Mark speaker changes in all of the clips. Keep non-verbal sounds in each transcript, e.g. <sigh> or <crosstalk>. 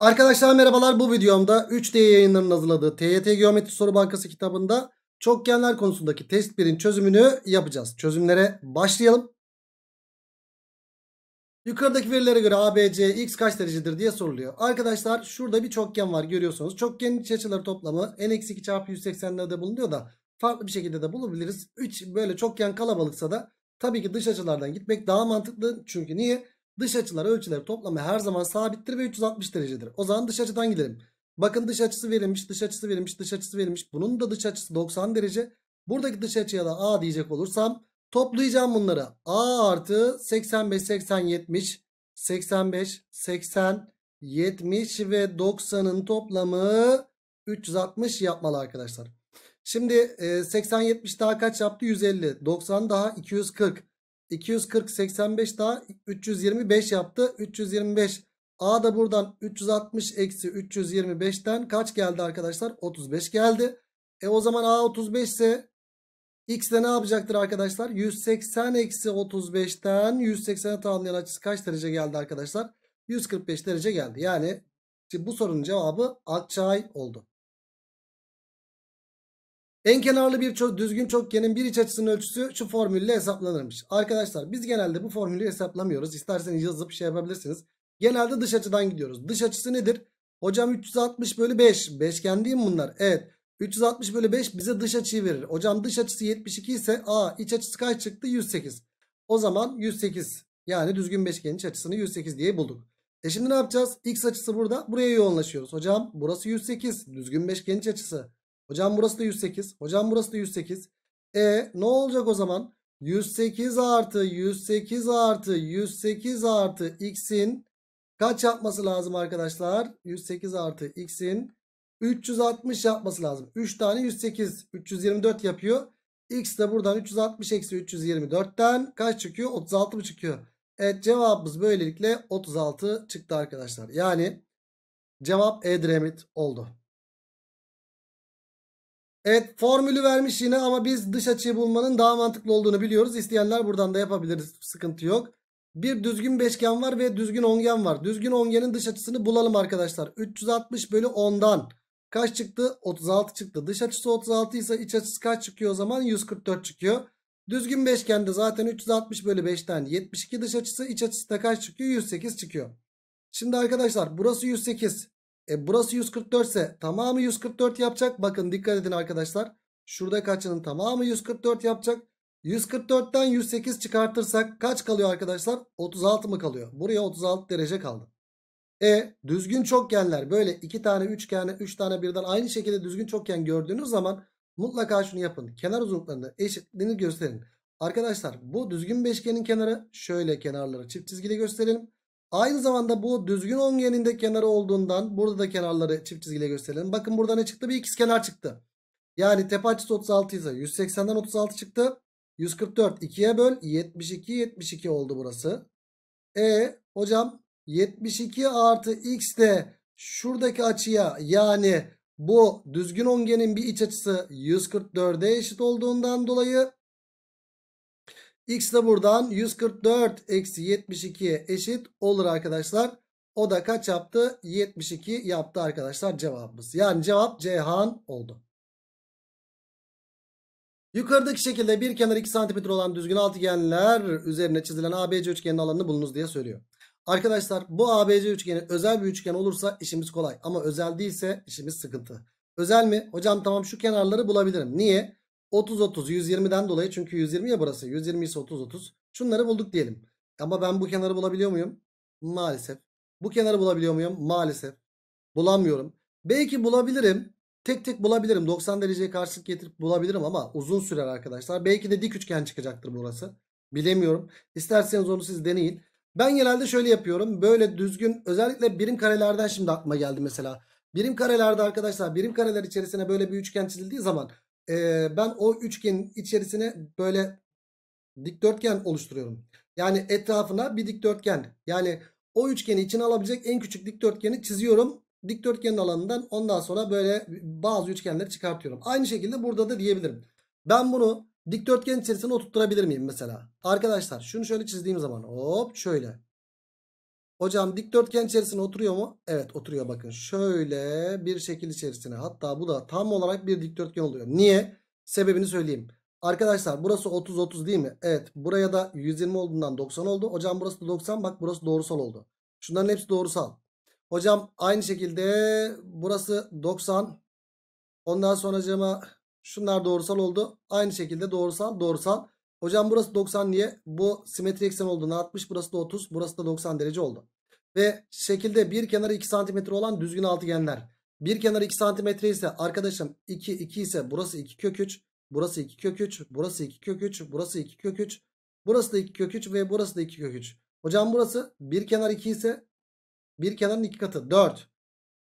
Speaker 1: Arkadaşlar merhabalar bu videomda 3D yayınlarının hazırladığı TYT Geometri Soru Bankası kitabında çokgenler konusundaki test 1'in çözümünü yapacağız. Çözümlere başlayalım. Yukarıdaki verilere göre ABC x kaç derecedir diye soruluyor. Arkadaşlar şurada bir çokgen var görüyorsunuz. Çokgenin iç açıları toplamı n-2 çarpı 180'lerde bulunuyor da farklı bir şekilde de bulabiliriz. 3 böyle çokgen kalabalıksa da tabii ki dış açılardan gitmek daha mantıklı. Çünkü niye? Dış açılar ölçüleri toplamı her zaman sabittir ve 360 derecedir. O zaman dış açıdan gidelim. Bakın dış açısı verilmiş, dış açısı verilmiş, dış açısı verilmiş. Bunun da dış açısı 90 derece. Buradaki dış açıya da A diyecek olursam toplayacağım bunları. A artı 85, 80, 70, 85, 80, 70 ve 90'ın toplamı 360 yapmalı arkadaşlar. Şimdi 80-70 daha kaç yaptı? 150. 90 daha 240. 240 85 daha 325 yaptı. 325 A da buradan 360 eksi 325'ten kaç geldi arkadaşlar? 35 geldi. E o zaman A 35 ise X de ne yapacaktır arkadaşlar? 180 eksi 35'ten 180'e tamamlayan açısı kaç derece geldi arkadaşlar? 145 derece geldi. Yani şimdi bu sorunun cevabı Akçay oldu. En kenarlı bir çok, düzgün çokgenin bir iç açısının ölçüsü şu formülle hesaplanırmış. Arkadaşlar biz genelde bu formülü hesaplamıyoruz. İsterseniz yazıp şey yapabilirsiniz. Genelde dış açıdan gidiyoruz. Dış açısı nedir? Hocam 360 bölü 5. Beşgen değil mi bunlar? Evet. 360 bölü 5 bize dış açıyı verir. Hocam dış açısı 72 ise a iç açısı kaç çıktı? 108. O zaman 108 yani düzgün beşgenin iç açısını 108 diye bulduk. E şimdi ne yapacağız? X açısı burada. Buraya yoğunlaşıyoruz. Hocam burası 108. Düzgün beşgenin iç açısı. Hocam burası da 108. Hocam burası da 108. E ne olacak o zaman? 108 artı 108 artı 108 artı x'in kaç yapması lazım arkadaşlar? 108 artı x'in 360 yapması lazım. 3 tane 108 324 yapıyor. X de buradan 360 eksi 324'ten kaç çıkıyor? 36 mı çıkıyor? Evet cevabımız böylelikle 36 çıktı arkadaşlar. Yani cevap Edremit oldu. Evet formülü vermiş yine ama biz dış açıyı bulmanın daha mantıklı olduğunu biliyoruz. İsteyenler buradan da yapabiliriz. Sıkıntı yok. Bir düzgün beşgen var ve düzgün ongen var. Düzgün ongenin dış açısını bulalım arkadaşlar. 360 bölü 10'dan kaç çıktı? 36 çıktı. Dış açısı 36 ise iç açısı kaç çıkıyor o zaman? 144 çıkıyor. Düzgün beşgende zaten 360 bölü 5'ten 72 dış açısı iç açısı da kaç çıkıyor? 108 çıkıyor. Şimdi arkadaşlar burası 108. E burası 144 ise tamamı 144 yapacak. Bakın dikkat edin arkadaşlar. Şurada kaçının tamamı 144 yapacak. 144'ten 108 çıkartırsak kaç kalıyor arkadaşlar? 36 mı kalıyor? Buraya 36 derece kaldı. E düzgün çokgenler böyle iki tane üçgeni üç tane birden aynı şekilde düzgün çokgen gördüğünüz zaman mutlaka şunu yapın. Kenar uzunluklarını eşitliğini gösterin. Arkadaşlar bu düzgün beşgenin kenarı şöyle kenarları çift çizgili gösterelim. Aynı zamanda bu düzgün ongeninde kenarı olduğundan burada da kenarları çift çizgiyle gösterelim. Bakın burada ne çıktı? Bir ikizkenar çıktı. Yani tepe açısı 36 ise 180'den 36 çıktı. 144 2'ye böl 72 72 oldu burası. E hocam 72 artı x de şuradaki açıya yani bu düzgün ongenin bir iç açısı 144'e eşit olduğundan dolayı X de buradan 144 eksi 72 eşit olur arkadaşlar. O da kaç yaptı? 72 yaptı arkadaşlar cevabımız. Yani cevap Ceyhan oldu. Yukarıdaki şekilde bir kenar 2 cm olan düzgün altıgenler üzerine çizilen ABC üçgeninin alanını bulunuz diye söylüyor. Arkadaşlar bu ABC üçgeni özel bir üçgen olursa işimiz kolay ama özel değilse işimiz sıkıntı. Özel mi? Hocam tamam şu kenarları bulabilirim. Niye? 30 30 120'den dolayı çünkü 120 ya burası. 120 ise 30 30. Şunları bulduk diyelim. Ama ben bu kenarı bulabiliyor muyum? Maalesef. Bu kenarı bulabiliyor muyum? Maalesef. Bulamıyorum. Belki bulabilirim. Tek tek bulabilirim. 90 dereceye karşılık getirip bulabilirim ama uzun sürer arkadaşlar. Belki de dik üçgen çıkacaktır burası. Bilemiyorum. İsterseniz onu siz deneyin. Ben genelde şöyle yapıyorum. Böyle düzgün özellikle birim karelerden şimdi aklıma geldi mesela. Birim karelerde arkadaşlar birim kareler içerisine böyle bir üçgen çizildiği zaman e, ben o üçgenin içerisine böyle dikdörtgen oluşturuyorum. Yani etrafına bir dikdörtgen. Yani o üçgeni içine alabilecek en küçük dikdörtgeni çiziyorum. Dikdörtgenin alanından ondan sonra böyle bazı üçgenleri çıkartıyorum. Aynı şekilde burada da diyebilirim. Ben bunu dikdörtgen içerisine oturtturabilir miyim mesela? Arkadaşlar şunu şöyle çizdiğim zaman hop şöyle. Hocam dikdörtgen içerisine oturuyor mu? Evet oturuyor bakın. Şöyle bir şekil içerisine. Hatta bu da tam olarak bir dikdörtgen oluyor. Niye? Sebebini söyleyeyim. Arkadaşlar burası 30-30 değil mi? Evet. Buraya da 120 olduğundan 90 oldu. Hocam burası da 90. Bak burası doğrusal oldu. Şunların hepsi doğrusal. Hocam aynı şekilde burası 90. Ondan sonra hocama şunlar doğrusal oldu. Aynı şekilde doğrusal doğrusal. Hocam burası 90 niye? Bu simetri eksen olduğunda 60 burası da 30 burası da 90 derece oldu. Ve şekilde bir kenarı 2 santimetre olan düzgün altıgenler. Bir kenarı 2 santimetre ise arkadaşım 2 2 ise burası 2 kök 3. Burası 2 kök 3. Burası 2 kök 3. Burası 2 kök 3. Burası da 2 kök 3 ve burası da 2 kök 3. Hocam burası bir kenar 2 ise bir kenarın 2 katı 4.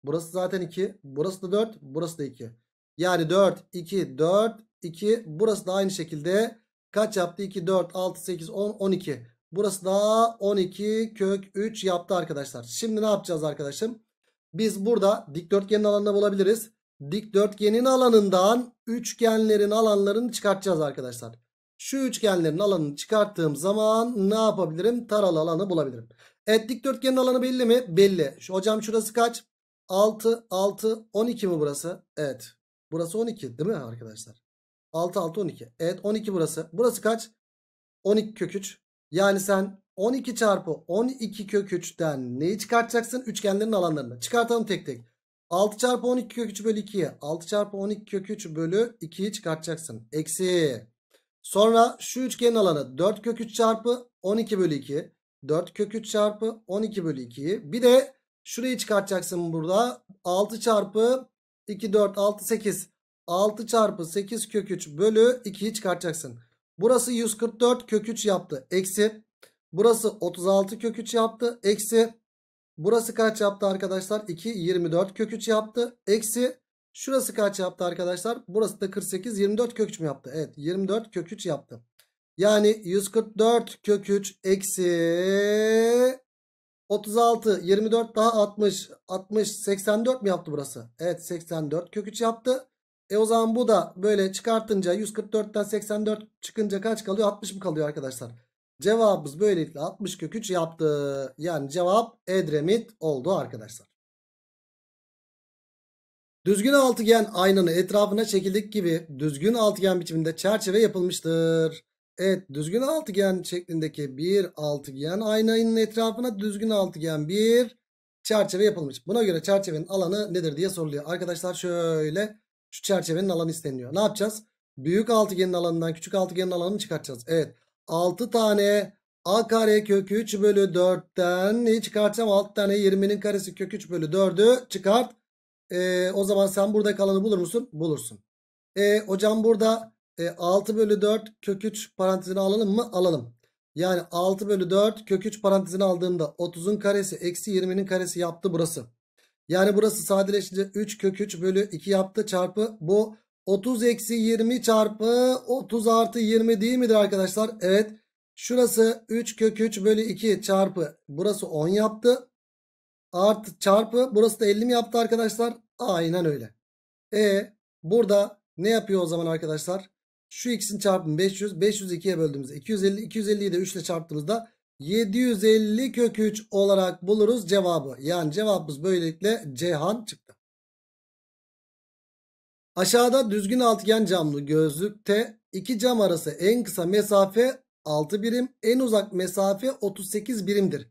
Speaker 1: Burası zaten 2. Burası da 4. Burası da 2. Yani 4, 2, 4, 2. Burası da aynı şekilde Kaç yaptı? 2, 4, 6, 8, 10, 12. Burası da 12 kök 3 yaptı arkadaşlar. Şimdi ne yapacağız arkadaşım? Biz burada dikdörtgenin alanını bulabiliriz. Dikdörtgenin alanından üçgenlerin alanlarını çıkartacağız arkadaşlar. Şu üçgenlerin alanını çıkarttığım zaman ne yapabilirim? Taralı alanı bulabilirim. Evet dikdörtgenin alanı belli mi? Belli. Şu, hocam şurası kaç? 6, 6, 12 mi burası? Evet. Burası 12 değil mi arkadaşlar? 6 6 12. Evet 12 burası. Burası kaç? 12 kök 3. Yani sen 12 çarpı 12 kök 3'ten neyi çıkartacaksın? Üçgenlerin alanlarını. Çıkartalım tek tek. 6 çarpı 12 kök 3 bölü 2'ye. 6 çarpı 12 kök 3 bölü 2'yi çıkartacaksın. Eksi. Sonra şu üçgenin alanı 4 kök 3 çarpı 12 bölü 2. 4 kök 3 çarpı 12 bölü 2'yi. Bir de şurayı çıkartacaksın burada. 6 çarpı 2 4 6 8. 6 çarpı 8 kök 3 bölü 2'yi çıkartacaksın. Burası 144 kök 3 yaptı. Eksi. Burası 36 kök 3 yaptı. Eksi. Burası kaç yaptı arkadaşlar? 2 24 kök 3 yaptı. Eksi. Şurası kaç yaptı arkadaşlar? Burası da 48 24 kök 3 mü yaptı? Evet 24 kök 3 yaptı. Yani 144 kök 3 eksi 36 24 daha 60 60 84 mi yaptı burası? Evet 84 kök 3 yaptı. E o zaman bu da böyle çıkartınca 144'ten 84 çıkınca kaç kalıyor? 60 mı kalıyor arkadaşlar? Cevabımız böylelikle 60 kök 3 yaptı. Yani cevap Edremit oldu arkadaşlar. Düzgün altıgen aynanın etrafına çekildik gibi düzgün altıgen biçiminde çerçeve yapılmıştır. Evet düzgün altıgen şeklindeki bir altıgen aynanın etrafına düzgün altıgen bir çerçeve yapılmış. Buna göre çerçevenin alanı nedir diye soruluyor. Arkadaşlar şöyle şu çerçevenin alanı isteniyor. Ne yapacağız? Büyük altıgenin alanından küçük altıgenin alanını çıkartacağız. Evet. 6 tane a kare kökü 3 bölü 4'ten neyi çıkartacağım? 6 tane 20'nin karesi kök 3 bölü 4'ü çıkart. Ee, o zaman sen burada kalanı bulur musun? Bulursun. Ee, hocam burada e, 6 bölü 4 kök 3 parantezini alalım mı? Alalım. Yani 6 bölü 4 kök 3 parantezini aldığımda 30'un karesi eksi 20'nin karesi yaptı burası. Yani burası sadeleşince 3 kök 3 bölü 2 yaptı çarpı bu 30 eksi 20 çarpı 30 artı 20 değil midir arkadaşlar? Evet. Şurası 3 kök 3 bölü 2 çarpı burası 10 yaptı. Artı çarpı burası da 50 mi yaptı arkadaşlar? Aynen öyle. E burada ne yapıyor o zaman arkadaşlar? Şu x'in çarpımı 500. 500 2'ye böldüğümüzde 250. 250'yi de 3 ile çarptığımızda 750 kök 3 olarak buluruz cevabı. Yani cevabımız böylelikle Cehan çıktı. Aşağıda düzgün altıgen camlı gözlükte iki cam arası en kısa mesafe 6 birim, en uzak mesafe 38 birimdir.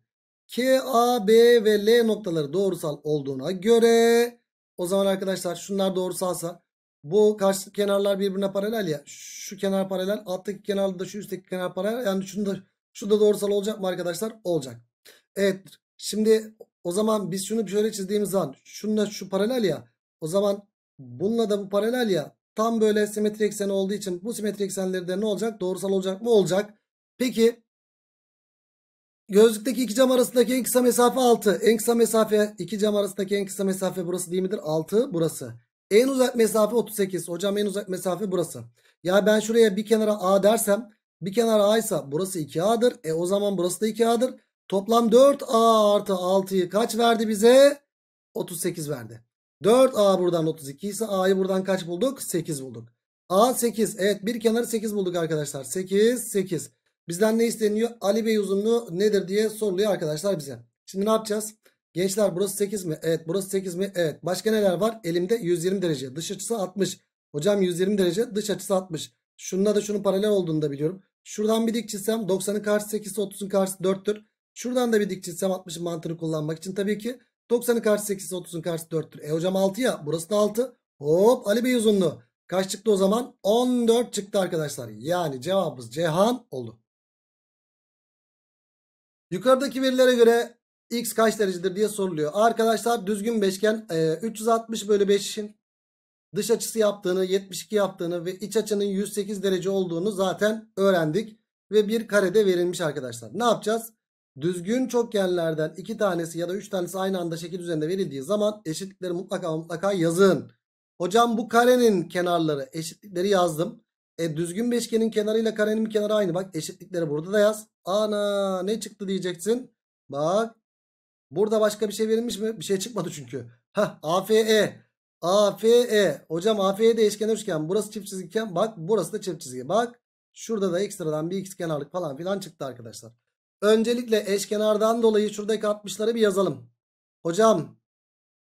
Speaker 1: K, A, B ve L noktaları doğrusal olduğuna göre o zaman arkadaşlar şunlar doğrusalsa bu karşı kenarlar birbirine paralel ya. Şu kenar paralel, alttaki kenarda da şu üstteki kenar paralel. Yani şunu da şu da doğrusal olacak mı arkadaşlar? Olacak. Evet. Şimdi o zaman biz şunu şöyle çizdiğimiz zaman şununla şu paralel ya. O zaman bununla da bu paralel ya. Tam böyle simetri ekseni olduğu için bu simetri eksenleri de ne olacak? Doğrusal olacak mı? Olacak. Peki gözlükteki iki cam arasındaki en kısa mesafe 6. En kısa mesafe iki cam arasındaki en kısa mesafe burası değil midir? 6 burası. En uzak mesafe 38. Hocam en uzak mesafe burası. Ya ben şuraya bir kenara A dersem bir kenar A ise burası 2A'dır. E o zaman burası da 2A'dır. Toplam 4A artı 6'yı kaç verdi bize? 38 verdi. 4A buradan 32 ise A'yı buradan kaç bulduk? 8 bulduk. A 8. Evet bir kenarı 8 bulduk arkadaşlar. 8, 8. Bizden ne isteniyor? Ali Bey uzunluğu nedir diye soruluyor arkadaşlar bize. Şimdi ne yapacağız? Gençler burası 8 mi? Evet burası 8 mi? Evet. Başka neler var? Elimde 120 derece. Dış açısı 60. Hocam 120 derece dış açısı 60. Şununla da şunun paralel olduğunu da biliyorum. Şuradan bir dik çizsem 90'ın karşısı 8 30'un karşısı 4'tür. Şuradan da bir dik çizsem 60'ın mantığını kullanmak için tabii ki 90'ın karşısı 8 30'un karşısı 4'tür. E hocam 6 ya burası da 6. Hop Ali Bey uzunluğu. Kaç çıktı o zaman? 14 çıktı arkadaşlar. Yani cevabımız Cihan oldu. Yukarıdaki verilere göre x kaç derecedir diye soruluyor. Arkadaşlar düzgün beşgen e, 360 bölü 5'in dış açısı yaptığını 72 yaptığını ve iç açının 108 derece olduğunu zaten öğrendik. Ve bir karede verilmiş arkadaşlar. Ne yapacağız? Düzgün çokgenlerden iki tanesi ya da üç tanesi aynı anda şekil üzerinde verildiği zaman eşitlikleri mutlaka mutlaka yazın. Hocam bu karenin kenarları eşitlikleri yazdım. E düzgün beşgenin kenarıyla karenin bir kenarı aynı. Bak eşitlikleri burada da yaz. Ana ne çıktı diyeceksin. Bak burada başka bir şey verilmiş mi? Bir şey çıkmadı çünkü. Hah AFE AFE. Hocam AFE de eşkenar üçgen. Burası çift çizgiken bak burası da çift çizgi. Bak şurada da ekstradan bir kenarlık falan filan çıktı arkadaşlar. Öncelikle eşkenardan dolayı şuradaki 60'ları bir yazalım. Hocam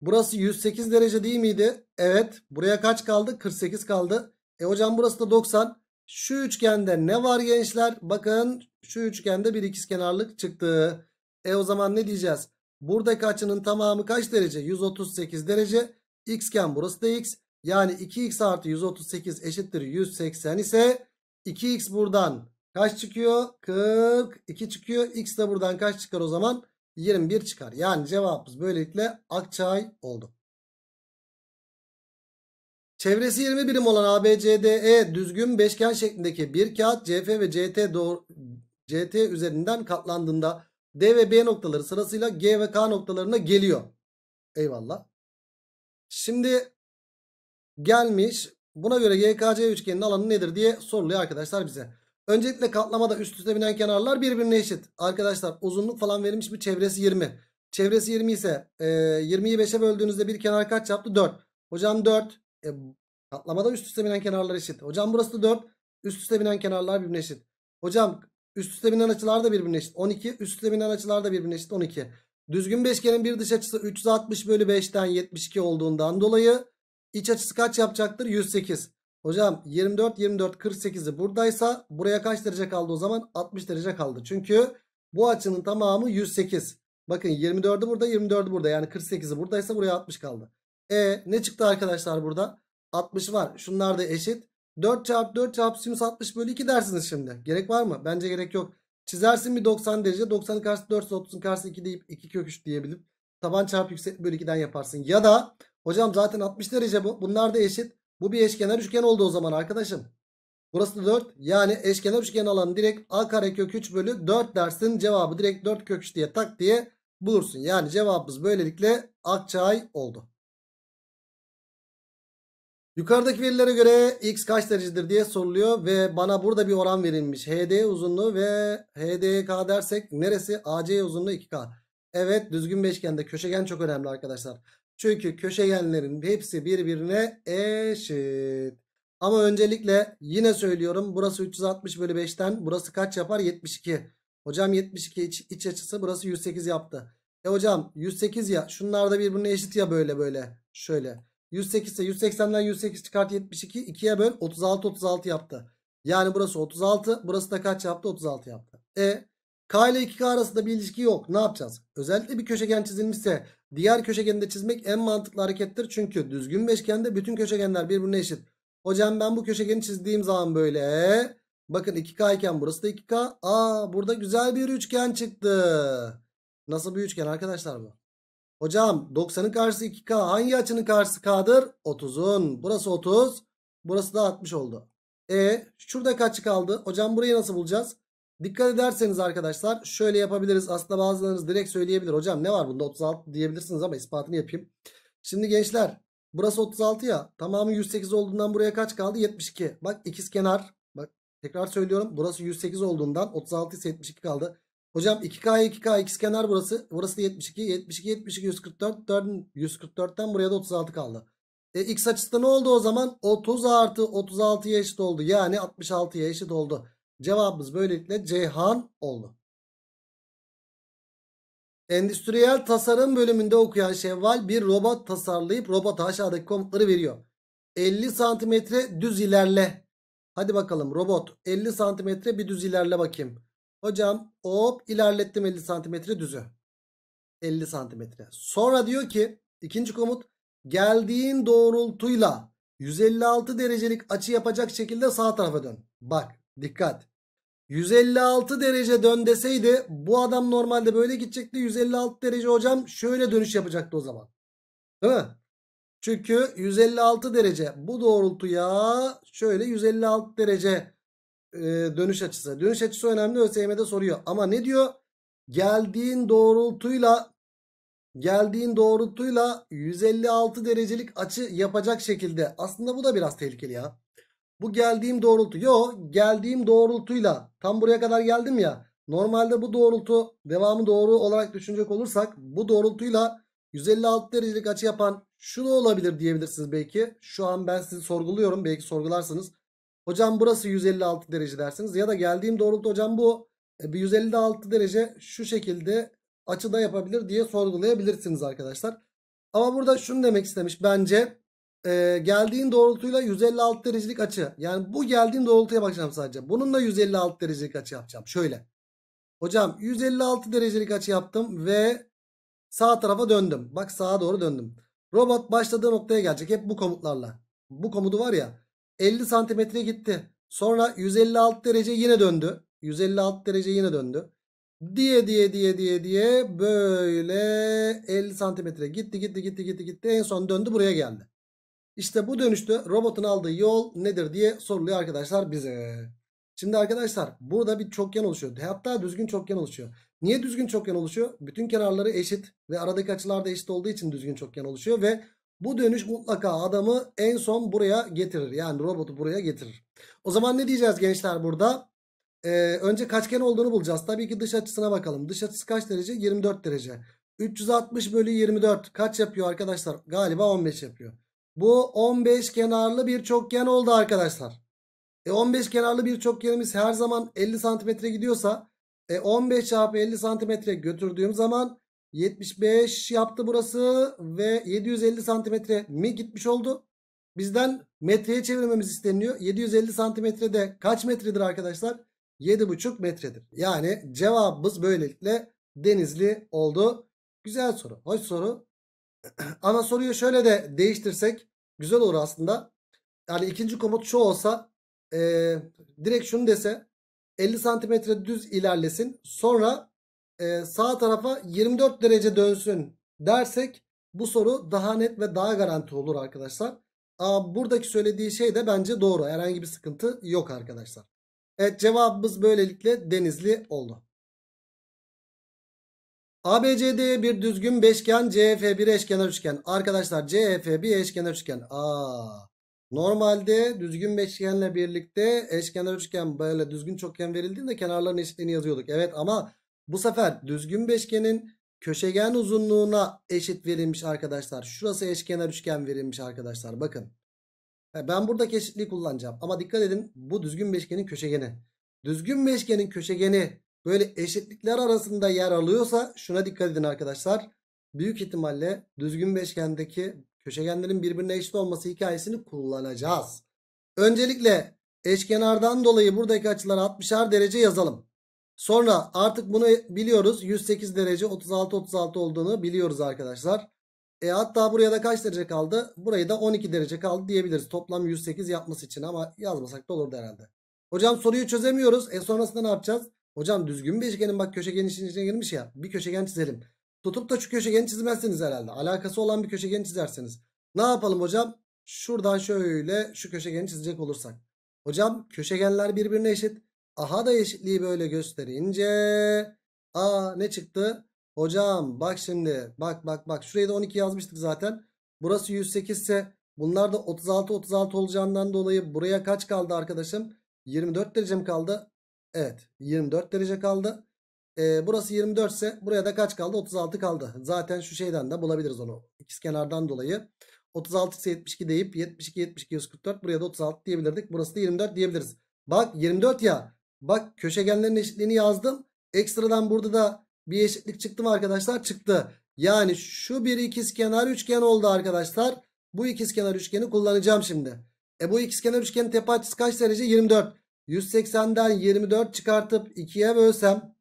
Speaker 1: burası 108 derece değil miydi? Evet. Buraya kaç kaldı? 48 kaldı. E hocam burası da 90. Şu üçgende ne var gençler? Bakın şu üçgende bir ikizkenarlık çıktı. E o zaman ne diyeceğiz? Buradaki açının tamamı kaç derece? 138 derece x iken burası da x. Yani 2x artı 138 eşittir 180 ise 2x buradan kaç çıkıyor? 42 çıkıyor. X de buradan kaç çıkar o zaman? 21 çıkar. Yani cevabımız böylelikle Akçay oldu. Çevresi 20 birim olan ABCDE düzgün beşgen şeklindeki bir kağıt CF ve CT doğru CT üzerinden katlandığında D ve B noktaları sırasıyla G ve K noktalarına geliyor. Eyvallah. Şimdi gelmiş buna göre YKC üçgeninin alanı nedir diye soruluyor arkadaşlar bize. Öncelikle katlamada üst üste binen kenarlar birbirine eşit. Arkadaşlar uzunluk falan verilmiş mi? Çevresi 20. Çevresi 20 ise e, 20'yi 5'e böldüğünüzde bir kenar kaç yaptı? 4. Hocam 4. E, katlamada üst üste binen kenarlar eşit. Hocam burası da 4. Üst üste binen kenarlar birbirine eşit. Hocam üst üste binen açılar da birbirine eşit. 12. Üst üste binen açılar da birbirine eşit. 12. Düzgün beşgenin bir dış açısı 360 bölü 5'ten 72 olduğundan dolayı iç açısı kaç yapacaktır? 108. Hocam 24 24 48'i buradaysa buraya kaç derece kaldı o zaman? 60 derece kaldı. Çünkü bu açının tamamı 108. Bakın 24'ü burada 24'ü burada yani 48'i buradaysa buraya 60 kaldı. E ne çıktı arkadaşlar burada? 60 var. Şunlar da eşit. 4 çarpı 4 çarpı sinüs 60 bölü 2 dersiniz şimdi. Gerek var mı? Bence gerek yok. Çizersin bir 90 derece. 90'ın karşısı 4 30'un karşısı 2 deyip 2 kök 3 diyebilirim. Taban çarpı yüksek bölü 2'den yaparsın. Ya da hocam zaten 60 derece bu. Bunlar da eşit. Bu bir eşkenar üçgen oldu o zaman arkadaşım. Burası da 4. Yani eşkenar üçgen alanı direkt a kare kök 3 bölü 4 dersin. Cevabı direkt 4 kök 3 diye tak diye bulursun. Yani cevabımız böylelikle Akçay oldu. Yukarıdaki verilere göre x kaç derecedir diye soruluyor ve bana burada bir oran verilmiş. HD uzunluğu ve HDK dersek neresi? AC uzunluğu 2K. Evet düzgün beşgende köşegen çok önemli arkadaşlar. Çünkü köşegenlerin hepsi birbirine eşit. Ama öncelikle yine söylüyorum burası 360 bölü 5'ten burası kaç yapar? 72. Hocam 72 iç, iç açısı burası 108 yaptı. E hocam 108 ya şunlar da birbirine eşit ya böyle böyle şöyle. 108 ise 180'den 108 çıkart 72. 2'ye böl 36 36 yaptı. Yani burası 36. Burası da kaç yaptı? 36 yaptı. E K ile 2K arasında bir ilişki yok. Ne yapacağız? Özellikle bir köşegen çizilmişse diğer köşegeni de çizmek en mantıklı harekettir. Çünkü düzgün beşgende bütün köşegenler birbirine eşit. Hocam ben bu köşegeni çizdiğim zaman böyle. Bakın 2K iken burası da 2K. Aa burada güzel bir üçgen çıktı. Nasıl bir üçgen arkadaşlar bu? Hocam 90'ın karşısı 2K. Hangi açının karşısı K'dır? 30'un. Burası 30. Burası da 60 oldu. E şurada kaç kaldı? Hocam burayı nasıl bulacağız? Dikkat ederseniz arkadaşlar şöyle yapabiliriz. Aslında bazılarınız direkt söyleyebilir. Hocam ne var bunda 36 diyebilirsiniz ama ispatını yapayım. Şimdi gençler burası 36 ya. Tamamı 108 olduğundan buraya kaç kaldı? 72. Bak ikiz kenar. Bak tekrar söylüyorum. Burası 108 olduğundan 36 ise 72 kaldı. Hocam 2K 2K x kenar burası. Burası da 72. 72 72 144. 144'ten buraya da 36 kaldı. E, x açısı da ne oldu o zaman? 30 artı 36'ya eşit oldu. Yani 66'ya eşit oldu. Cevabımız böylelikle Ceyhan oldu. Endüstriyel tasarım bölümünde okuyan Şevval bir robot tasarlayıp robota aşağıdaki komutları veriyor. 50 santimetre düz ilerle. Hadi bakalım robot 50 santimetre bir düz ilerle bakayım. Hocam hop ilerlettim 50 santimetre düzü. 50 santimetre. Sonra diyor ki ikinci komut geldiğin doğrultuyla 156 derecelik açı yapacak şekilde sağ tarafa dön. Bak dikkat. 156 derece dön deseydi bu adam normalde böyle gidecekti. 156 derece hocam şöyle dönüş yapacaktı o zaman. Değil mi? Çünkü 156 derece bu doğrultuya şöyle 156 derece e, dönüş açısı. Dönüş açısı önemli ÖSYM'de soruyor. Ama ne diyor? Geldiğin doğrultuyla geldiğin doğrultuyla 156 derecelik açı yapacak şekilde. Aslında bu da biraz tehlikeli ya. Bu geldiğim doğrultu. Yo geldiğim doğrultuyla tam buraya kadar geldim ya. Normalde bu doğrultu devamı doğru olarak düşünecek olursak bu doğrultuyla 156 derecelik açı yapan şu da olabilir diyebilirsiniz belki. Şu an ben sizi sorguluyorum. Belki sorgularsınız. Hocam burası 156 derece dersiniz. Ya da geldiğim doğrultuda hocam bu 156 e, derece şu şekilde açıda yapabilir diye sorgulayabilirsiniz arkadaşlar. Ama burada şunu demek istemiş bence e, geldiğin doğrultuyla 156 derecelik açı. Yani bu geldiğin doğrultuya bakacağım sadece. Bununla 156 derecelik açı yapacağım. Şöyle. Hocam 156 derecelik açı yaptım ve sağ tarafa döndüm. Bak sağa doğru döndüm. Robot başladığı noktaya gelecek hep bu komutlarla. Bu komutu var ya 50 santimetre gitti. Sonra 156 derece yine döndü. 156 derece yine döndü. Diye diye diye diye diye böyle 50 santimetre gitti gitti gitti gitti gitti. En son döndü buraya geldi. İşte bu dönüşte robotun aldığı yol nedir diye soruluyor arkadaşlar bize. Şimdi arkadaşlar burada bir çokgen oluşuyor. Hatta düzgün çokgen oluşuyor. Niye düzgün çokgen oluşuyor? Bütün kenarları eşit ve aradaki açılar da eşit olduğu için düzgün çokgen oluşuyor ve bu dönüş mutlaka adamı en son buraya getirir. Yani robotu buraya getirir. O zaman ne diyeceğiz gençler burada? Ee, önce kaçgen olduğunu bulacağız. Tabii ki dış açısına bakalım. Dış açısı kaç derece? 24 derece. 360 bölü 24 kaç yapıyor arkadaşlar? Galiba 15 yapıyor. Bu 15 kenarlı bir çokgen oldu arkadaşlar. E 15 kenarlı bir çokgenimiz her zaman 50 santimetre gidiyorsa e 15 çarpı 50 santimetre götürdüğüm zaman 75 yaptı burası ve 750 santimetre mi gitmiş oldu? Bizden metreye çevirmemiz isteniyor. 750 santimetre de kaç metredir arkadaşlar? 7,5 metredir. Yani cevabımız böylelikle denizli oldu. Güzel soru. Hoş soru. Ana <clears throat> soruyu şöyle de değiştirsek güzel olur aslında. Yani ikinci komut şu olsa e, direkt şunu dese 50 santimetre düz ilerlesin. Sonra e, sağ tarafa 24 derece dönsün dersek bu soru daha net ve daha garanti olur arkadaşlar. Aa, buradaki söylediği şey de bence doğru. Herhangi bir sıkıntı yok arkadaşlar. Evet cevabımız böylelikle denizli oldu. ABCD'ye bir düzgün beşgen CF bir eşkenar üçgen. Arkadaşlar CF bir eşkenar üçgen. Aa, normalde düzgün beşgenle birlikte eşkenar üçgen böyle düzgün çokgen verildiğinde kenarların eşitliğini yazıyorduk. Evet ama bu sefer düzgün beşgenin köşegen uzunluğuna eşit verilmiş arkadaşlar. Şurası eşkenar üçgen verilmiş arkadaşlar. Bakın. E, ben buradaki eşitliği kullanacağım. Ama dikkat edin bu düzgün beşgenin köşegeni. Düzgün beşgenin köşegeni böyle eşitlikler arasında yer alıyorsa şuna dikkat edin arkadaşlar. Büyük ihtimalle düzgün beşgendeki köşegenlerin birbirine eşit olması hikayesini kullanacağız. Öncelikle eşkenardan dolayı buradaki açıları 60'ar derece yazalım. Sonra artık bunu biliyoruz. 108 derece 36 36 olduğunu biliyoruz arkadaşlar. E hatta buraya da kaç derece kaldı? Burayı da 12 derece kaldı diyebiliriz. Toplam 108 yapması için ama yazmasak da olurdu herhalde. Hocam soruyu çözemiyoruz. E sonrasında ne yapacağız? Hocam düzgün bir üçgenin bak köşegenin içine girmiş ya. Bir köşegen çizelim. Tutup da şu köşegeni çizmezsiniz herhalde. Alakası olan bir köşegen çizerseniz. Ne yapalım hocam? Şuradan şöyle şu köşegeni çizecek olursak. Hocam köşegenler birbirine eşit. Aha da eşitliği böyle gösterince a ne çıktı? Hocam bak şimdi bak bak bak Şurayı da 12 yazmıştık zaten. Burası 108 ise bunlar da 36 36 olacağından dolayı buraya kaç kaldı arkadaşım? 24 derece mi kaldı? Evet 24 derece kaldı. Ee, burası 24 ise buraya da kaç kaldı? 36 kaldı. Zaten şu şeyden de bulabiliriz onu. İkiz kenardan dolayı. 36 ise 72 deyip 72 72 144 buraya da 36 diyebilirdik. Burası da 24 diyebiliriz. Bak 24 ya Bak köşegenlerin eşitliğini yazdım. Ekstradan burada da bir eşitlik çıktı mı arkadaşlar? Çıktı. Yani şu bir ikizkenar üçgen oldu arkadaşlar. Bu ikizkenar üçgeni kullanacağım şimdi. E bu ikizkenar üçgenin tepe açısı kaç derece? 24. 180'den 24 çıkartıp 2'ye bölsem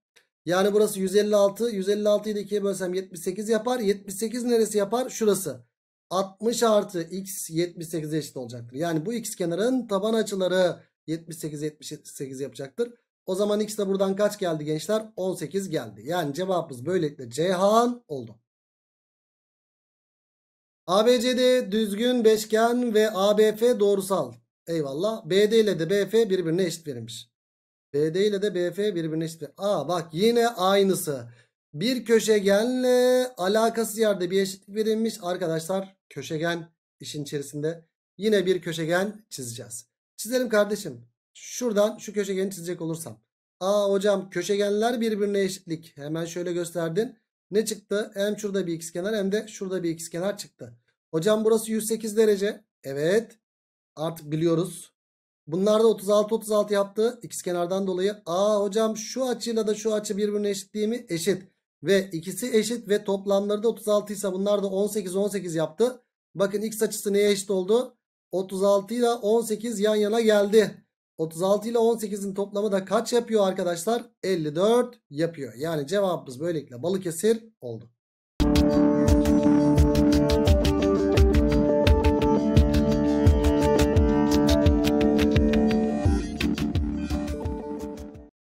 Speaker 1: yani burası 156. 156'yı da 2'ye bölsem 78 yapar. 78 neresi yapar? Şurası. 60 artı x 78 eşit olacaktır. Yani bu x kenarın taban açıları 78 78 yapacaktır. O zaman x de buradan kaç geldi gençler? 18 geldi. Yani cevabımız böylelikle Cihan oldu. ABCD düzgün beşgen ve ABF doğrusal. Eyvallah. BD ile de BF birbirine eşit verilmiş. BD ile de BF birbirine eşit. Aa bak yine aynısı. Bir köşegenle alakası yerde bir eşitlik verilmiş. Arkadaşlar köşegen işin içerisinde yine bir köşegen çizeceğiz. Çizelim kardeşim. Şuradan şu köşegeni çizecek olursam. Aa hocam köşegenler birbirine eşitlik. Hemen şöyle gösterdin. Ne çıktı? Hem şurada bir x kenar, hem de şurada bir x kenar çıktı. Hocam burası 108 derece. Evet. Artık biliyoruz. Bunlar da 36 36 yaptı x kenardan dolayı. Aa hocam şu açıyla da şu açı birbirine eşit değil mi? Eşit. Ve ikisi eşit ve toplamları da 36 ise bunlar da 18 18 yaptı. Bakın x açısı neye eşit oldu? 36 ile 18 yan yana geldi. 36 ile 18'in toplamı da kaç yapıyor arkadaşlar? 54 yapıyor. Yani cevabımız böylelikle Balıkesir oldu.